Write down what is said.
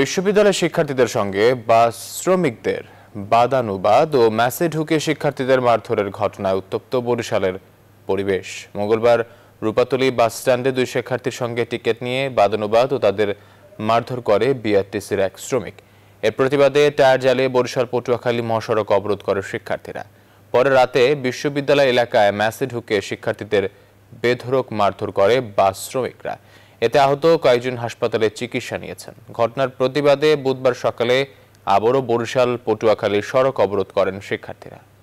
বিশ্ববিদ্যালয়ের শিক্ষার্থীদের সঙ্গে বা শ্রমিকদের বাদানুবাদ ও ম্যাসে ঢুকে শিক্ষার্থীদের মারধরের ঘটনায় উত্তপ্ত বরিশালের পরিবেশ মঙ্গলবার রূপাতলী বাস স্ট্যান্ডে দুই শিক্ষার্থীর সঙ্গে টিকিট নিয়ে বাদানুবাদ ও তাদের মারধর করে বিআরটিসির এক শ্রমিক এর প্রতিবাদে টায়ার জ্বালিয়ে বরিশাল পটুয়াখালী মহাসড়ক অবরোধ করে শিক্ষার্থীরা পরে রাতে বিশ্ববিদ্যালয় এলাকায় ম্যাসে ঢুকে শিক্ষার্থীদের বেধরক মারধর করে বাস শ্রমিকরা এতে আহত কয়েকজন হাসপাতালে চিকিৎসা নিয়েছেন ঘটনার প্রতিবাদে বুধবার সকালে আবারও বরিশাল পটুয়াখালীর সড়ক অবরোধ করেন শিক্ষার্থীরা